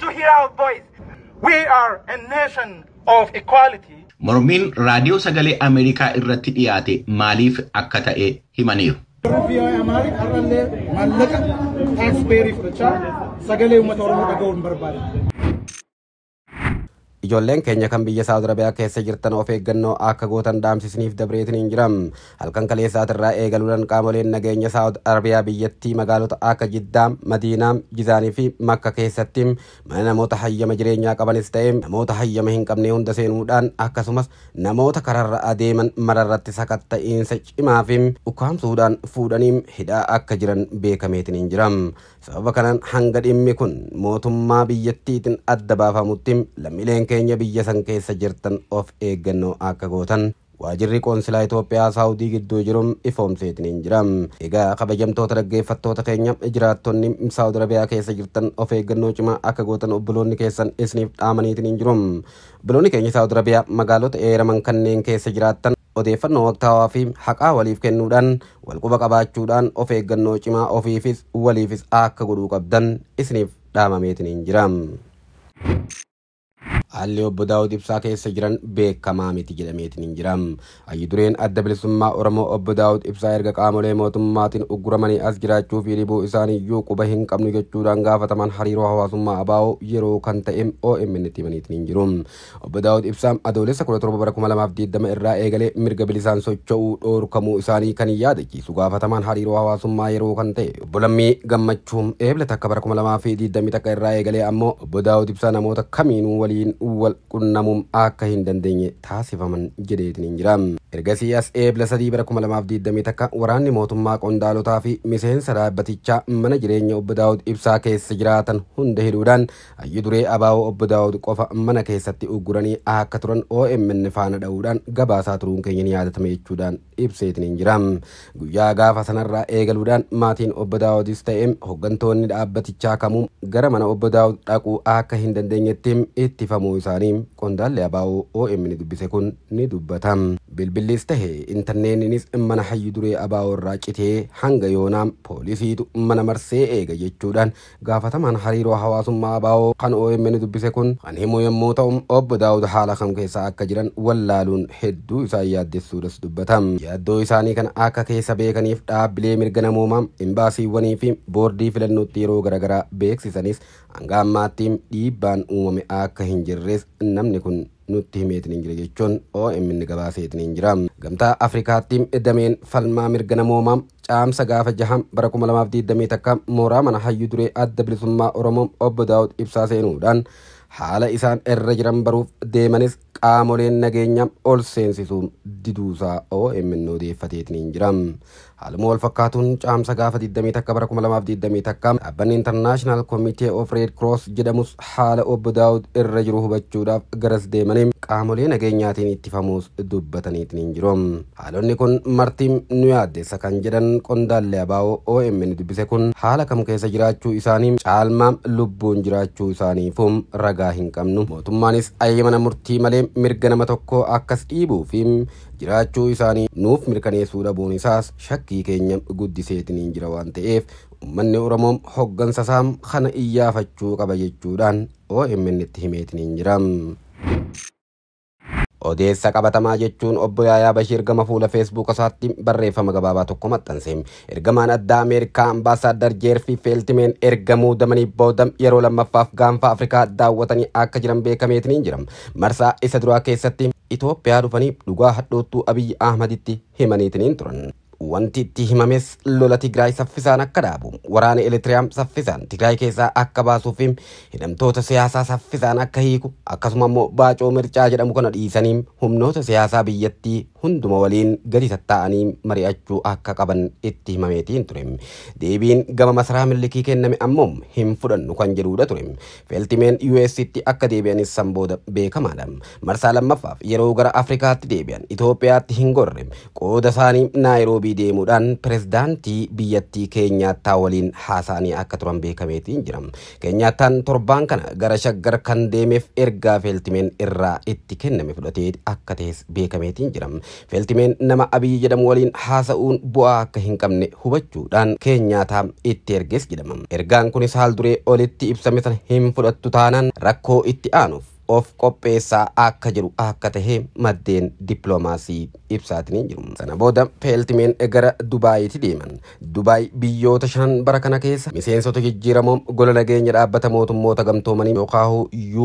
to hear our voice. We are a nation of equality. Mormiin raadiyoo sagalee Ameerikaa irratti dhiyaate maaliif akka ta'e himaniiru. maallaqa fudhachaa sagalee uummata Oromoo ijoolleen keenya kan biyya saawud arabiyaa keessa jirtan of eeggannoo akka gootan dhaamsisniif dabreetiin hin jiram halkan kaleessaatirraa eegaluudhaan qaamoleen nageenya saawud arabiyaa biyyattii magaalota akka jiddaa madiinaa jizaanii fi makka keessatti mana namoota hayyama jireenyaa qabanis ta'e namoota hayyama hin qabne hunda seenuudhaan akkasumas namoota kararra adeeman mararratti sakatta'iinsa cimaa fi ukkaamsuudhaan fuudhaniin hidhaa akka jiran beekameetiin hin jiram Sababa kanaan hanga dhimmi kun mootummaa biyyattiitiin adda baafamutti lammiileen keenya biyya san keessa jirtan of eeggannoo akka gootan waajirri qoonsilaa Itoophiyaa Saawudii gidduu jiru ifoomseetiin jira. Egaa kabajamtoota dhaggeeffattoota keenya jiraattonni Saawud Arabiyaa keessa jirtan of eeggannoo cimaa akka gootan obboloonni keessan isiniif dhaamaniitiin jiru. Obboloonni keenya Saawud Arabiyaa magaalota eeraman kanneen keessa jiraattan odeeffannoo waktaawaa fi haqaa waliif kennuudhaan walquba qabaachuudhaan of eeggannoo cimaa ofiifis waliifis akka godhuu qabdan isiniif dhaamameetiin hin jiraam. haalli obbo Daawud Ibsaa keessa jiran beekamaa miti jedhameetiin hin jiram. Ayyi dureen adda bilisummaa Oromoo obbo Daawud Ibsaa erga qaamolee mootummaatiin ugguramanii as jiraachuu fi dhibuu isaanii iyyuu quba hin qabnu jechuudhaan gaafataman hariiroo hawaasummaa abaa'oo yeroo kan ta'e OMN itti himaniitiin hin jiru. Obbo Daawud Ibsaa adoolessa 17 bara 2020 irraa eegalee mirga bilisaan socho'uu dhoorkamuu isaanii kan yaadachiisu gaafataman hariiroo hawaasummaa yeroo kan ta'e obbo Lammii Gammachuun eebla takka bara 2020 irraa eegalee ammoo obbo Daawud Ibsaa namoota kamiinuu waliin wal qunnamuun akka hin dandeenye taasifaman jedheetiin hin jira. Erga siyaas eeblasanii bara kuma lamaaf diidamii takka waraanni mootummaa qondaalootaa fi miseensa dhaabbatichaa mana jireenya obbo Daawud Ibsaa keessa jiraatan hunda hidhuudhaan hayyu duree abaaboo obbo Daawud qofa mana keessatti ugguranii akka turan OMN faana dha'uudhaan gabaasaa turuun keenya ni yaadatame jechuudhaan ibseetiin hin jiram. Guyyaa gaafa sanarraa eegaluudhaan maatiin obbo Daawudis ta'ee hooggantoonni dhaabbatichaa kamuu gara mana obbo Daawud dhaquu akka hin dandeenyettiin ittifamuu isaanii qondaalli abaaboo OMN dubbise kun ni dubbatam. Bilbil Mallis tahee intarneeninis mana hayyi duree abaa'oo irraa citee hanga yoonaan poolisiitu mana marsee eega jechuudhaan gaafatamaan hariiroo hawaasummaa abaa'oo kan OMN dubbise kun kan himu yommuu ta'u obbo Daawud haala kam keessa akka jiran wallaaluun hedduu isaan yaaddessuudhas dubbatam. Yaaddoo isaanii kana akka keessa beekaniif dhaabbilee mirga namoomaa imbaasiiwwanii fi boordii filannootti yeroo garagaraa beeksisanis hanga ammaattiin dhiibbaan uumame akka hin namni kun nutti himeetiin hin jira jechuun oo OMN gabaasee hin jira. Gamtaa Afrikaatti dameen falmaa mirga namoomaa caamsa gaafa jahan bara 2020 takka mooraa mana hayyuu duree adda bilisummaa Oromoo obbo Daawud Ibsaa seenuudhaan haala isaan irra jiran baruuf deemanis qaamoleen nageenya ol seensisuun diduusaa oo odeeffateetiin hin jiram. Haaluma wal fakkaatuun caamsa gaafa 20 takka bara 2020 takka dhaabbanni International Committee of Red Cross jedhamus haala obbo Daawud irra jiru hubachuudhaaf garas deemanii. qaamolee nageenyaatiin ittifamuus dubbataniitiin hin jiru haalonni kun martiin nu yaaddessa kan jedhan qondaallee abaa'oo OMN dubbise kun haala kam keessa jiraachuu isaanii caalmaam lubbuun jiraachuu isaaniifum ragaa hin qabnu mootummaanis ayyamana murtii malee mirga nama tokko akkas dhiibuufi jiraachuu isaanii nuuf mirkaneessuu dhabuun isaas shakkii keenya guddiseetiin hin jira waan ta'eef uummanni oromoom hoggansa isaa kana iyyaafachuu qaba jechuudhaan OMN itti himeetiin hin Odeessa qabatamaa jechuun obbo Yaayaa Bashiir gama fuula feesbuuka isaatti barreeffama gabaabaa tokko maxxanse. Ergamaan addaa Ameerikaa ambaasaaddar Jeerfi Feeltimeen ergamuu damanii boodam yeroo lammaffaaf gaanfa Afrikaa daawwatanii akka jiran beekameetiin jira. Marsaa isa duraa keessatti Itoophiyaa dhufanii dhugaa hadhoottuu Abiyyi Ahmaditti himaniitiniin turan. wanti itti himames lola Tigraay saffisaan akka dhaabu waraana Elektiriyaam saffisaan Tigraay keessaa akka baasuu fi hidhamtoota siyaasaa saffisaan akka hiiku akkasuma immoo baacoo mircaa jedhamu kana dhiisaniin humnoota siyaasaa biyyattii hunduma waliin gadi tattaa'anii mari'achuu akka qaban itti himameetiin ture. Deebiin gama masaraa milikii kenname ammoo hin fudhannu kan jedhuudha ture. Feeltimeen US'tti akka deebi'anis sanbooda beekamaadha. Marsaa lammaffaaf yeroo gara Afrikaatti deebi'an Itoophiyaatti hin gorre qooda isaanii Naayiroobii deemuudhaan pirezidaantii biyyattii keenyaattaa waliin haasa'anii akka turan beekameetiin jira. Keenyaattaan torbaan kana gara shaggar kan deemeef ergaa feeltimeen irraa itti kenname fudhatee akka ta'es beekameetiin jira. Feeltimeen nama abiyyi jedhamu waliin haasa'uun bu'aa akka hin qabne hubachuudhaan keenyaataa itti ergees jedhama. Ergaan kunis haal duree olitti ibsame san hin fudhattu taanaan rakkoo itti aanuuf of qopheessaa akka jiru akka tahee maddeen dippiloomaasii ibsaatiin jiru. Sana booda peeltimeen gara Dubaayitti deeman. Dubaay biyyoota shan bara kana keessa miseensota jijjiiramoo gola nageenya dhaabbata mootummoota gamtoomanii yookaan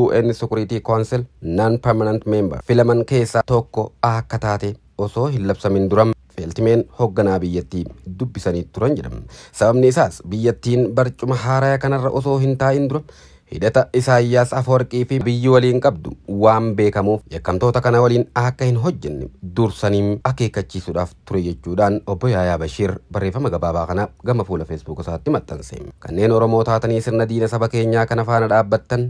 UN Security Council non-permanent member filaman keessaa tokko akka taate osoo hin labsamin dura feeltimeen hoogganaa biyyattii dubbisanii turan jedhama. Sababni isaas biyyattiin barcuma haaraa kanarra osoo hin taa'in dura hidhata Isaayyaas Afoorqii fi biyyi waliin qabdu waan beekamuuf yakkamtoota kana waliin akka hin hojjenne dursaniin akeekkachiisuudhaaf ture jechuudhaan obbo Yaayaa Bashiir barreeffama gabaabaa kana gama fuula feesbuuk isaatti maxxanse. Kanneen Oromoo taatanii sirna diina saba keenyaa kana faana dhaabbattan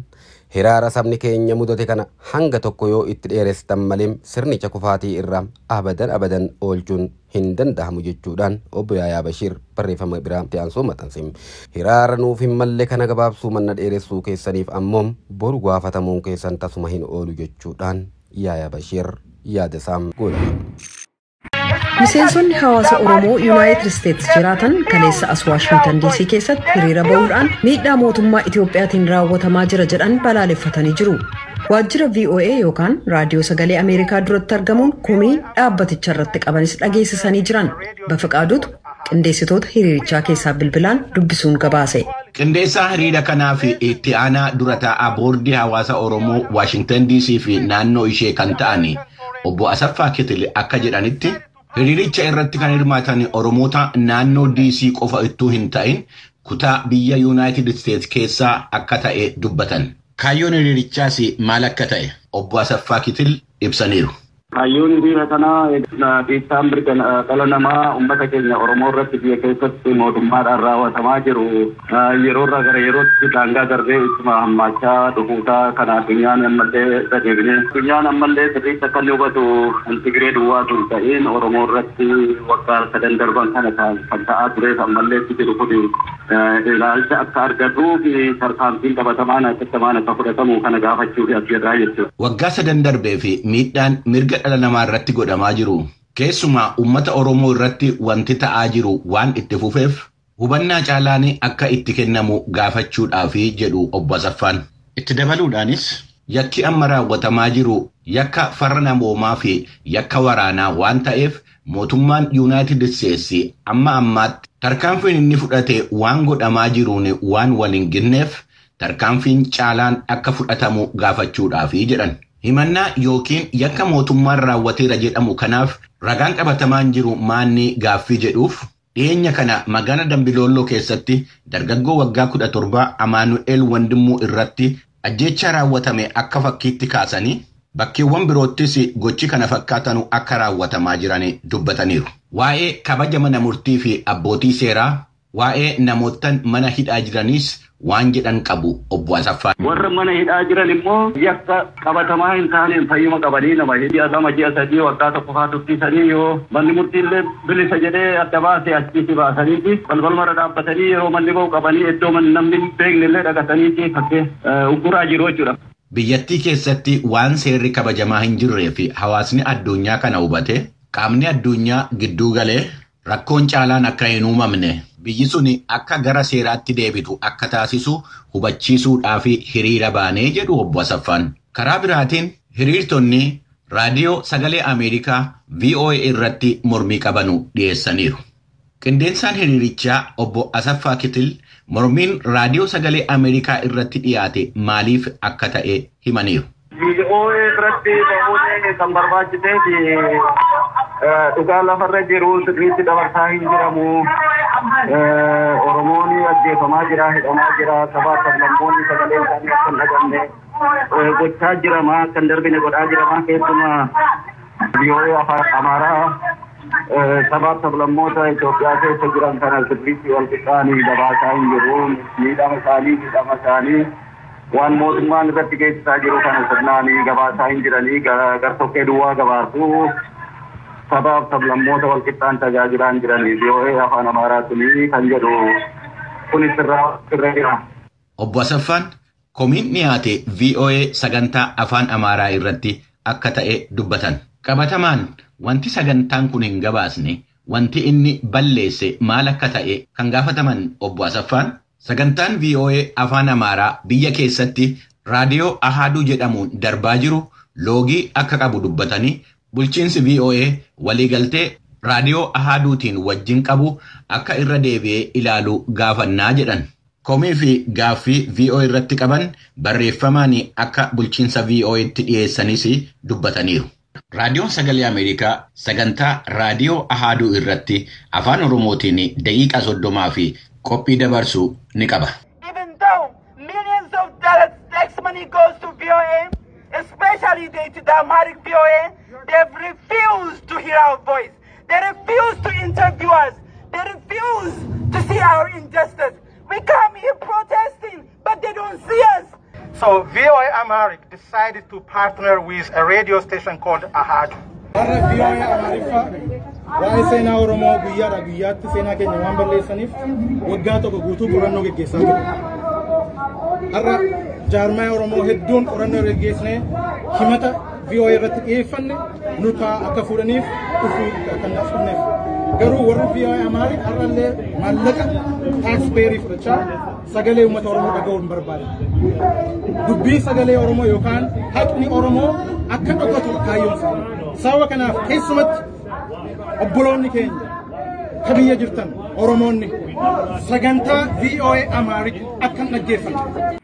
hiraara sabni keenya mudate kana hanga tokko yoo itti dheerestan malee sirnicha kufaatii irra abadan abadan oolchuun hin danda'amu jechuudhaan obbo Yaayaa Bashiir barreeffama biraa tiyaansoo maxxansim. Hiraara nuuf hin malle kana gabaabsuu manna dheeressuu keessaniif ammoo boru gaafatamuun keessan tasuma hin oolu jechuudhaan Yaayaa Bashiir yaada isaam godhan. Miseensonni hawaasa Oromoo Yuunaayitid Isteets jiraatan kaleessa as Waashingtan dc keessatti hiriira bahuudhaan miidhaa mootummaa Itiyoophiyaatiin raawwatamaa jira jedhan balaaleffatanii jiru. Waajjira VOA yookaan Raadiyoo Sagalee Ameerikaa duratti argamuun kumii dhaabbaticha irratti qabanis dhageessisanii jiran. bafaqaadutu qindeessitoota hiriirichaa keessaa bilbilaan dubbisuun gabaase. Qindeessaa hiriira kanaaf itti aanaa dura taa'aa boordii hawaasa Oromoo Waashingtan dc fi naannoo ishee kan ta'an obbo Asaffaa Kitil akka jedhanitti Hiriiricha irratti kan hirmaatan Oromoota naannoo DC qofa ittuu hin ta'in kutaa biyya Yuunaayitid Isteets keessaa akka ta'e dubbatan. Kaayyoon hiriirichaas maal akka ta'e obbo Asaffaa Kitil ibsaniiru. Kaayyoon dhiira kanaa dhiissaan mirga dhala namaa uummata keenya Oromoo irratti biyya keessatti mootummaadhaan raawwatamaa jiru yeroo gara yerootti daangaa darbee ittuma hammaachaa dhufuudha. Kana addunyaan ammallee irra deebine addunyaan ammallee akka inni hubatu duwwaa Oromoo waggaa kan ta'aa tureef ammallee jiru kun ilaalcha akka argatuuf tarkaanfiin taphatamaan fudhatamu kana gaafachuu fi as jedhaa jechuudha. sadan darbee fi miidhaan mirga dhala namaa irratti godhamaa jiru keessumaa uummata Oromoo irratti wanti ta'aa jiru waan itti fufeef hubannaa caalaan akka itti kennamu gaafachuudhaaf jedhu obbo Asaffaan. Itti dabaluudhaanis yakki amma raawwatamaa jiru yakka farra namoomaa fi yakka waraanaa waan ta'eef mootummaan yuunaayitid Isteetsi amma ammaatti tarkaanfiin inni fudhate waan godhamaa jiruun waan waliin ginneef tarkaanfiin caalaan akka fudhatamu gaafachuudhaaf jedhan. himannaa yookiin yakka mootummaan raawwateera jedhamu kanaaf ragaan qabatamaan jiru maanni gaaffii jedhuuf dhiyeenya kana magaala dambilooloo keessatti dargaggoo waggaa kudha torbaa amaanu'eel wandimuu irratti ajjeechaa raawwatame akka fakkiitti kaasanii bakkeewwan biroottis gochi kana fakkaatanu akka raawwatamaa jiran dubbataniiru. Waa'ee kabaja mana murtii fi abbootii seeraa waa'ee namootaan mana hidhaa jiraniis waan jedhan qabu obbo Asaffaa. Warra mana hidhaa jiran immoo yakka qabatamaa hin taaneen fayyuma qabanii nama hidhii lama ji'a sadii tokko faa tursiisanii yoo manni illee bilisa jedhee adda baasee achiisi baasaniiti balbal mara dhaabbatanii yeroo manni ba'u qabanii iddoo namni hin beeknellee dhaqataniiti fakkee uguraa jiru jechuudha. Biyyattii keessatti waan seerri kabajamaa hin jirree fi hawaasni addunyaa kana hubate qaamni addunyaa gidduu galee rakkoon caalaan akka hin uumamne biyyi suni akka gara seeraatti deebitu akka taasisu hubachiisuudhaaf hiriira baanee jedhu obbo Asaffaan. Karaa biraatiin hiriirtonni raadiyoo sagalee Ameerikaa VOA irratti mormii qabanu dhiyeessaniiru. Qindeensaan hiriirichaa obbo Asaffaa Kitil mormiin raadiyoo sagalee Ameerikaa irratti dhiyaate maaliif akka ta'e himaniiru. VOA irratti ba'uun kan barbaachiteef dhugaa lafarra jiru sirriitti dabarsaa hin jedhamu. Eh, Oromoon ajjeefamaa jira, hidhamaa jira, sabaaf sablammoonni sagalee isaanii akka hin dhagabne eh, gochaa jira maa akka darbine godhaa jirama maa keessumaa biyyoolii Amaaraa eh, sabaaf sablammoota Itoophiyaa keessa jiran kana sirriitti wal gabaasaa hin jiru miidhama isaanii isaanii waan mootummaan irratti geessisaa jiru kana sirnaanii gabaasaa hin jiranii gartokkee duwwaa gabaasuu. sabaaf sablammoota walqixxaan tajaajilaa hin jiraniif yoo ee eh, afaan amaaraatiin kan jedhu kunis irraa irra jira. Obbo Asaffaan komiin dhiyaate VOA sagantaa afaan amaaraa irratti akka ta'e dubbatan. Qabatamaan wanti sagantaan kun hin gabaasne wanti inni balleesse maal akka ta'e kan gaafataman obbo Asaffaan. Sagantaan VOA afaan amaaraa biyya keessatti raadiyoo ahaaduu jedhamuun darbaa jiru loogii akka qabu dubbatanii Bulchiinsi voa waliigaltee raadiyoo Ahaaduutiin wajjin qabu akka irra deebi'ee ilaalu gaafannaa jedhan. Komii fi gaaffii VO irratti qaban barreeffamaan akka bulchiinsa VO'tti dhiyeessanis dubbataniiru. Raadiyoon Sagalee Ameerikaa sagantaa raadiyoo Ahaaduu irratti afaan Oromootiin daqiiqaa soddomaa fi qophii dabarsu ni qaba. retaliated the Amharic They've refused to hear our voice. They refuse to interview us. They refuse to see our injustice. We come here protesting, but they don't see us. So VOA Amharic decided to partner with a radio station called Ahad. Waa'ee seenaa Oromoo guyyaadhaa guyyaatti himata VOA irratti dhiyeeffanne nuta akka fuudhaniif dhufuu kan naaf kenneef garuu warri VOA Amaarii har'allee maallaqa taakspeerii fudhachaa sagalee uummata Oromoo dhaga'uu hin barbaade. Dubbii sagalee Oromoo yookaan haqni Oromoo akka dhokatu kaayyoonsa. Sababa kanaaf keessumatti obboloonni keenya ka biyya jirtan Oromoonni sagantaa VOA Amaarii akkan dhaggeeffatu.